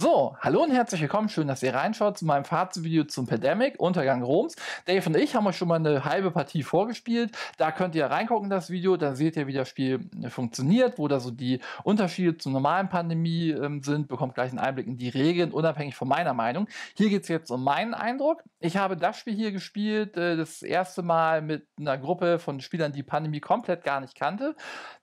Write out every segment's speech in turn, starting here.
So, hallo und herzlich willkommen. Schön, dass ihr reinschaut zu meinem Fazitvideo zum Pandemic, Untergang Roms. Dave und ich haben euch schon mal eine halbe Partie vorgespielt. Da könnt ihr reingucken, das Video. Da seht ihr, wie das Spiel äh, funktioniert, wo da so die Unterschiede zur normalen Pandemie ähm, sind. Bekommt gleich einen Einblick in die Regeln, unabhängig von meiner Meinung. Hier geht es jetzt um meinen Eindruck. Ich habe das Spiel hier gespielt, äh, das erste Mal mit einer Gruppe von Spielern, die Pandemie komplett gar nicht kannte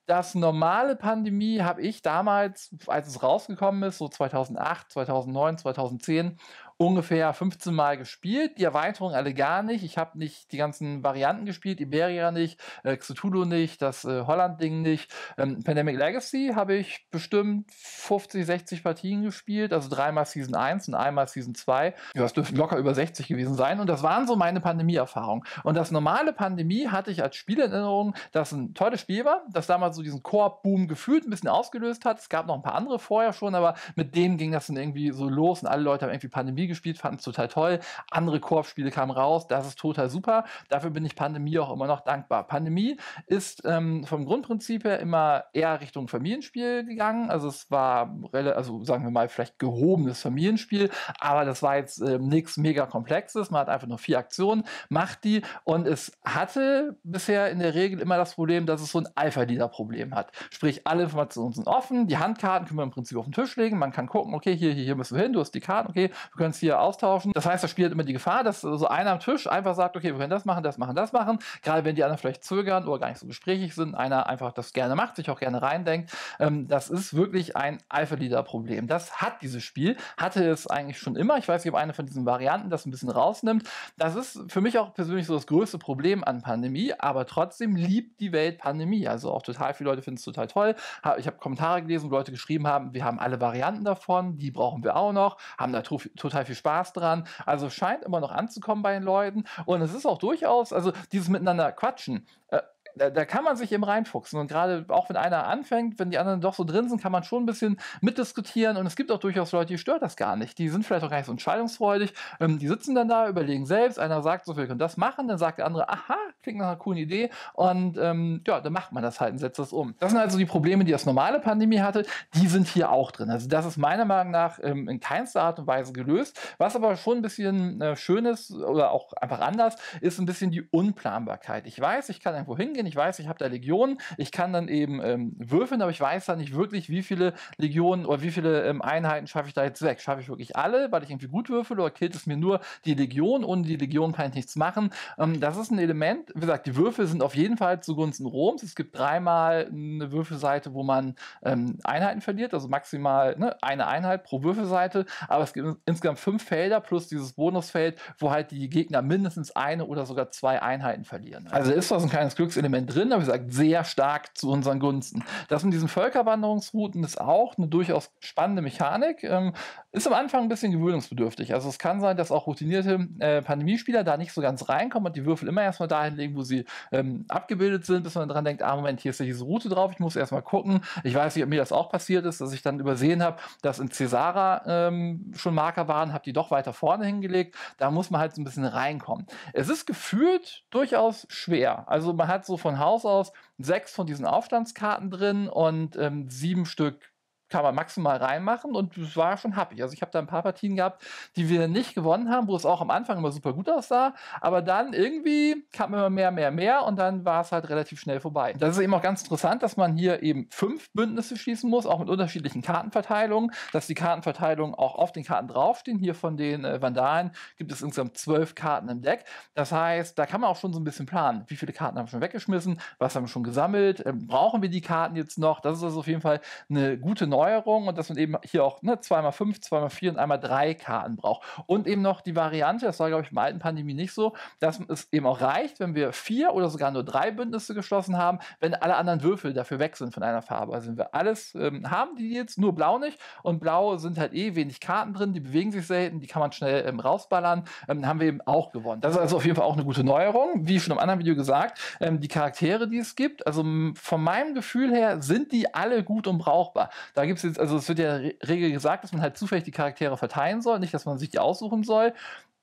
das normale Pandemie habe ich damals, als es rausgekommen ist, so 2008, 2009, 2010, ungefähr 15 Mal gespielt, die Erweiterung alle gar nicht. Ich habe nicht die ganzen Varianten gespielt, Iberia nicht, äh, Cthulhu nicht, das äh, Holland-Ding nicht. Ähm, Pandemic Legacy habe ich bestimmt 50, 60 Partien gespielt, also dreimal Season 1 und einmal Season 2. das dürften locker über 60 gewesen sein und das waren so meine Pandemie-Erfahrungen. Und das normale Pandemie hatte ich als Spiel in Erinnerung, dass ein tolles Spiel war, das damals so diesen Koop-Boom gefühlt ein bisschen ausgelöst hat. Es gab noch ein paar andere vorher schon, aber mit dem ging das dann irgendwie so los und alle Leute haben irgendwie Pandemie Pandemie gespielt, fand es total toll. Andere Koop-Spiele kamen raus, das ist total super. Dafür bin ich Pandemie auch immer noch dankbar. Pandemie ist ähm, vom Grundprinzip her immer eher Richtung Familienspiel gegangen. Also es war, also sagen wir mal, vielleicht gehobenes Familienspiel, aber das war jetzt äh, nichts mega komplexes. Man hat einfach nur vier Aktionen, macht die und es hatte bisher in der Regel immer das Problem, dass es so ein Alpha-Leader-Problem hat. Sprich, alle Informationen sind offen, die Handkarten können wir im Prinzip auf den Tisch legen, man kann gucken, okay, hier, hier, hier müssen wir hin, du hast die Karten, okay, wir können kannst hier austauschen. Das heißt, das spielt immer die Gefahr, dass so einer am Tisch einfach sagt, okay, wir können das machen, das machen, das machen. Gerade wenn die anderen vielleicht zögern oder gar nicht so gesprächig sind, einer einfach das gerne macht, sich auch gerne reindenkt. Ähm, das ist wirklich ein Alpha-Leader-Problem. Das hat dieses Spiel, hatte es eigentlich schon immer. Ich weiß nicht, ob eine von diesen Varianten das ein bisschen rausnimmt. Das ist für mich auch persönlich so das größte Problem an Pandemie, aber trotzdem liebt die Welt Pandemie. Also auch total viele Leute finden es total toll. Ich habe Kommentare gelesen, wo Leute geschrieben haben, wir haben alle Varianten davon, die brauchen wir auch noch, haben da total total viel Spaß dran. Also scheint immer noch anzukommen bei den Leuten. Und es ist auch durchaus, also dieses miteinander quatschen, äh, da, da, kann man sich eben reinfuchsen. Und gerade auch wenn einer anfängt, wenn die anderen doch so drin sind, kann man schon ein bisschen mitdiskutieren. Und es gibt auch durchaus Leute, die stört das gar nicht. Die sind vielleicht auch gar nicht so entscheidungsfreudig. Ähm, die sitzen dann da, überlegen selbst. Einer sagt so, viel, können das machen. Dann sagt der andere, aha, klingt nach einer coolen Idee. Und ähm, ja, dann macht man das halt und setzt das um. Das sind also die Probleme, die das normale Pandemie hatte. Die sind hier auch drin. Also das ist meiner Meinung nach ähm, in keinster Art und Weise gelöst. Was aber schon ein bisschen äh, schön ist oder auch einfach anders, ist ein bisschen die Unplanbarkeit. Ich weiß, ich kann irgendwo hingehen, Plättchen. Ich weiß, ich habe da Legionen. Ich kann dann eben ähm, würfeln, aber ich weiß dann nicht wirklich, wie viele Legionen oder wie viele ähm, Einheiten schaffe ich da jetzt weg. Schaffe ich wirklich alle, weil ich irgendwie gut würfel oder killt es mir nur die Legion? Ohne die Legion kann ich nichts machen. Ähm, das ist ein Element. Wie gesagt, die Würfel sind auf jeden Fall zugunsten Roms. Es gibt dreimal eine Würfelseite, wo man ähm, Einheiten verliert, also maximal ne, eine Einheit pro Würfelseite. Aber es gibt insgesamt fünf Felder plus dieses Bonusfeld, wo halt die Gegner mindestens eine oder sogar zwei Einheiten verlieren. Also ist das ein kleines Glückselement Element drin, aber wie gesagt, sehr stark zu unseren Gunsten. Das mit diesen Völkerwanderungsrouten ist auch eine durchaus spannende Mechanik. Ähm, ist am Anfang ein bisschen gewöhnungsbedürftig. Also es kann sein, dass auch routinierte äh, Pandemiespieler da nicht so ganz reinkommen und die Würfel immer erstmal dahin legen, wo sie ähm, abgebildet sind, bis man dran denkt, ah Moment, hier ist ja diese Route drauf, ich muss erstmal gucken. Ich weiß nicht, ob mir das auch passiert ist, dass ich dann übersehen habe, dass in Cesara ähm, schon Marker waren, habe die doch weiter vorne hingelegt. Da muss man halt so ein bisschen reinkommen. Es ist gefühlt durchaus schwer. Also man hat so von von Haus aus sechs von diesen Aufstandskarten drin und ähm, sieben Stück kann man maximal reinmachen und es war schon happy. Also ich habe da ein paar Partien gehabt, die wir nicht gewonnen haben, wo es auch am Anfang immer super gut aussah, aber dann irgendwie kam immer mehr, mehr, mehr und dann war es halt relativ schnell vorbei. Das ist eben auch ganz interessant, dass man hier eben fünf Bündnisse schließen muss, auch mit unterschiedlichen Kartenverteilungen, dass die Kartenverteilungen auch auf den Karten draufstehen. Hier von den äh, Vandalen gibt es insgesamt zwölf Karten im Deck. Das heißt, da kann man auch schon so ein bisschen planen. Wie viele Karten haben wir schon weggeschmissen? Was haben wir schon gesammelt? Ähm, brauchen wir die Karten jetzt noch? Das ist also auf jeden Fall eine gute Neuigkeit Neuerung und dass man eben hier auch ne, 2x5, 2x4 und einmal 3 Karten braucht. Und eben noch die Variante, das war glaube ich im alten Pandemie nicht so, dass es eben auch reicht, wenn wir vier oder sogar nur drei Bündnisse geschlossen haben, wenn alle anderen Würfel dafür weg sind von einer Farbe. Also wenn wir alles ähm, haben, die jetzt nur blau nicht und blau sind halt eh wenig Karten drin, die bewegen sich selten, die kann man schnell ähm, rausballern, ähm, haben wir eben auch gewonnen. Das ist also auf jeden Fall auch eine gute Neuerung. Wie schon im anderen Video gesagt, ähm, die Charaktere, die es gibt, also von meinem Gefühl her sind die alle gut und brauchbar. Da gibt es jetzt, also es wird ja Regel gesagt, dass man halt zufällig die Charaktere verteilen soll, nicht, dass man sich die aussuchen soll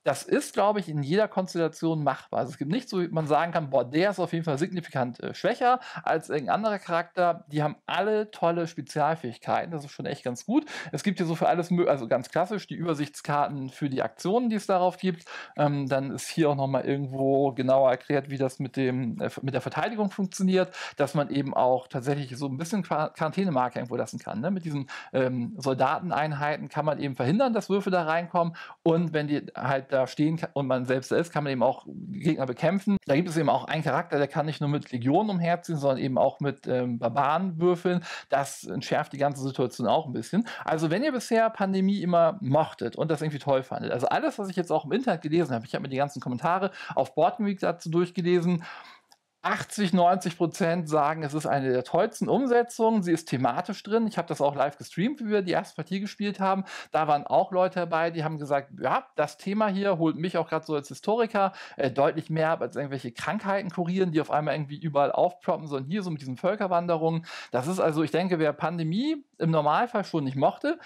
das ist, glaube ich, in jeder Konstellation machbar. Also es gibt nichts, wo man sagen kann, boah, der ist auf jeden Fall signifikant äh, schwächer als irgendein anderer Charakter. Die haben alle tolle Spezialfähigkeiten. Das ist schon echt ganz gut. Es gibt hier so für alles, also ganz klassisch, die Übersichtskarten für die Aktionen, die es darauf gibt. Ähm, dann ist hier auch nochmal irgendwo genauer erklärt, wie das mit, dem, äh, mit der Verteidigung funktioniert, dass man eben auch tatsächlich so ein bisschen Quarantänemarke irgendwo lassen kann. Ne? Mit diesen ähm, Soldateneinheiten kann man eben verhindern, dass Würfe da reinkommen. Und wenn die halt da stehen kann und man selbst ist, kann man eben auch Gegner bekämpfen. Da gibt es eben auch einen Charakter, der kann nicht nur mit Legionen umherziehen, sondern eben auch mit ähm, würfeln. Das entschärft die ganze Situation auch ein bisschen. Also wenn ihr bisher Pandemie immer mochtet und das irgendwie toll fandet, also alles, was ich jetzt auch im Internet gelesen habe, ich habe mir die ganzen Kommentare auf Boardmeet dazu durchgelesen, 80, 90 Prozent sagen, es ist eine der tollsten Umsetzungen. Sie ist thematisch drin. Ich habe das auch live gestreamt, wie wir die erste Partie gespielt haben. Da waren auch Leute dabei, die haben gesagt, ja, das Thema hier holt mich auch gerade so als Historiker äh, deutlich mehr ab als irgendwelche Krankheiten kurieren, die auf einmal irgendwie überall aufproppen, sondern hier so mit diesen Völkerwanderungen. Das ist also, ich denke, wer Pandemie im Normalfall schon nicht mochte,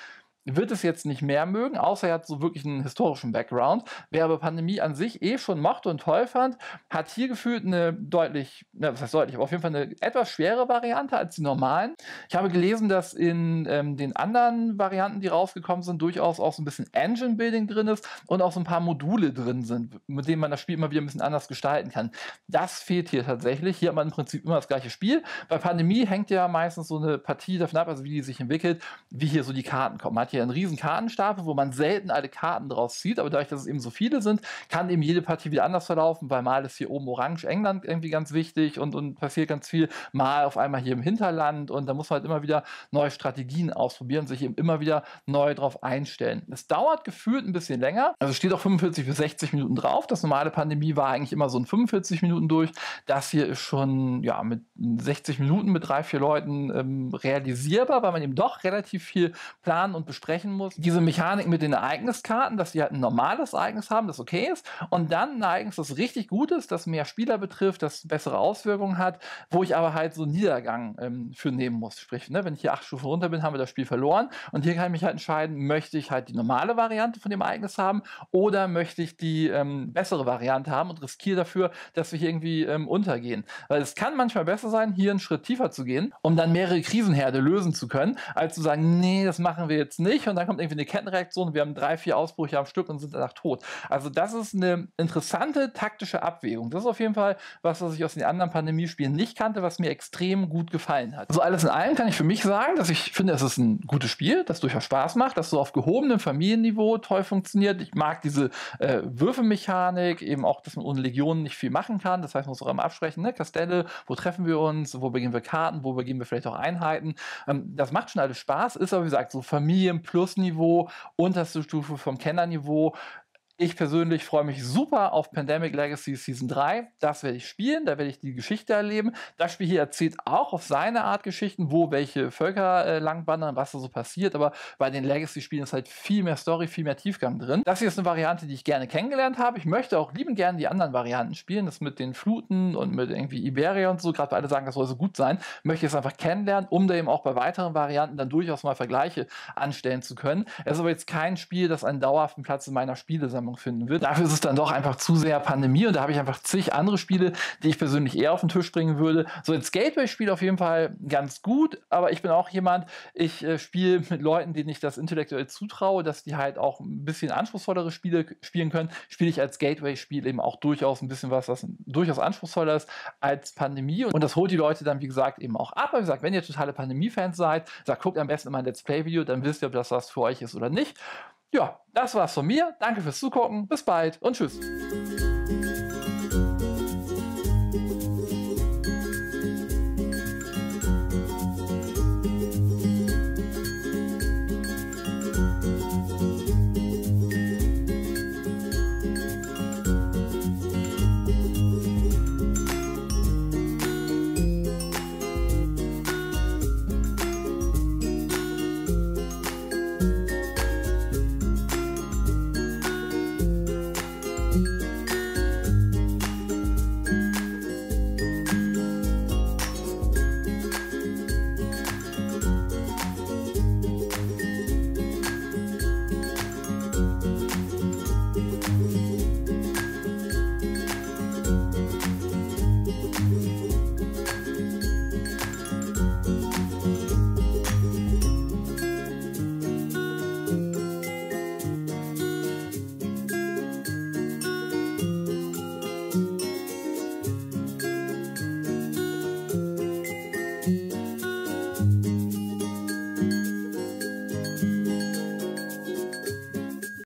wird es jetzt nicht mehr mögen, außer er hat so wirklich einen historischen Background. Wer aber Pandemie an sich eh schon mochte und toll fand, hat hier gefühlt eine deutlich, na, was heißt deutlich, aber auf jeden Fall eine etwas schwere Variante als die normalen. Ich habe gelesen, dass in ähm, den anderen Varianten, die rausgekommen sind, durchaus auch so ein bisschen Engine-Building drin ist und auch so ein paar Module drin sind, mit denen man das Spiel immer wieder ein bisschen anders gestalten kann. Das fehlt hier tatsächlich. Hier hat man im Prinzip immer das gleiche Spiel. Bei Pandemie hängt ja meistens so eine Partie davon ab, also wie die sich entwickelt, wie hier so die Karten kommen. Man hat hier hier einen riesen Kartenstapel, wo man selten alle Karten draus zieht, aber dadurch, dass es eben so viele sind, kann eben jede Partie wieder anders verlaufen, weil mal ist hier oben Orange England irgendwie ganz wichtig und, und passiert ganz viel, mal auf einmal hier im Hinterland und da muss man halt immer wieder neue Strategien ausprobieren, sich eben immer wieder neu drauf einstellen. Es dauert gefühlt ein bisschen länger, also steht auch 45 bis 60 Minuten drauf. Das normale Pandemie war eigentlich immer so in 45 Minuten durch. Das hier ist schon ja, mit 60 Minuten mit drei, vier Leuten ähm, realisierbar, weil man eben doch relativ viel planen und bestreiten besprechen muss. Diese Mechanik mit den Ereigniskarten, dass sie halt ein normales Ereignis haben, das okay ist. Und dann ein Ereignis, das richtig gut ist, das mehr Spieler betrifft, das bessere Auswirkungen hat, wo ich aber halt so einen Niedergang ähm, für nehmen muss. Sprich, ne, wenn ich hier acht Stufen runter bin, haben wir das Spiel verloren. Und hier kann ich mich halt entscheiden, möchte ich halt die normale Variante von dem Ereignis haben oder möchte ich die ähm, bessere Variante haben und riskiere dafür, dass wir hier irgendwie ähm, untergehen. Weil es kann manchmal besser sein, hier einen Schritt tiefer zu gehen, um dann mehrere Krisenherde lösen zu können, als zu sagen, nee, das machen wir jetzt nicht nicht und dann kommt irgendwie eine Kettenreaktion, wir haben drei, vier Ausbrüche am Stück und sind danach tot. Also das ist eine interessante taktische Abwägung. Das ist auf jeden Fall was, was ich aus den anderen Pandemie-Spielen nicht kannte, was mir extrem gut gefallen hat. Also alles in allem kann ich für mich sagen, dass ich finde, es ist ein gutes Spiel, das durchaus Spaß macht, das so auf gehobenem Familienniveau toll funktioniert. Ich mag diese äh, Würfelmechanik, eben auch, dass man ohne Legionen nicht viel machen kann. Das heißt, man muss auch immer absprechen, ne? Kastelle, wo treffen wir uns, wo begeben wir Karten, wo begeben wir vielleicht auch Einheiten. Ähm, das macht schon alles Spaß, ist aber wie gesagt so Familien Plus-Niveau, unterste Stufe vom Kennerniveau, ich persönlich freue mich super auf Pandemic Legacy Season 3. Das werde ich spielen, da werde ich die Geschichte erleben. Das Spiel hier erzählt auch auf seine Art Geschichten, wo welche Völker äh, langwandern, was da so passiert. Aber bei den Legacy-Spielen ist halt viel mehr Story, viel mehr Tiefgang drin. Das hier ist eine Variante, die ich gerne kennengelernt habe. Ich möchte auch lieben gerne die anderen Varianten spielen. Das mit den Fluten und mit irgendwie Iberia und so. Gerade weil alle sagen, das soll so gut sein. Möchte ich es einfach kennenlernen, um da eben auch bei weiteren Varianten dann durchaus mal Vergleiche anstellen zu können. Es ist aber jetzt kein Spiel, das einen dauerhaften Platz in meiner Spiele sammelt. Zustimmung finden wird. Dafür ist es dann doch einfach zu sehr Pandemie und da habe ich einfach zig andere Spiele, die ich persönlich eher auf den Tisch bringen würde. So ein Gateway-Spiel auf jeden Fall ganz gut, aber ich bin auch jemand, ich äh, spiele mit Leuten, denen ich das intellektuell zutraue, dass die halt auch ein bisschen anspruchsvollere Spiele spielen können. Spiele ich als Gateway-Spiel eben auch durchaus ein bisschen was, was durchaus anspruchsvoller ist als Pandemie und das holt die Leute dann, wie gesagt, eben auch ab. Aber wie gesagt, wenn ihr totale Pandemie-Fans seid, sagt, guckt am besten in mein Let's Play-Video, dann wisst ihr, ob das was für euch ist oder nicht. Ja, das war's von mir. Danke fürs Zugucken. Bis bald und tschüss.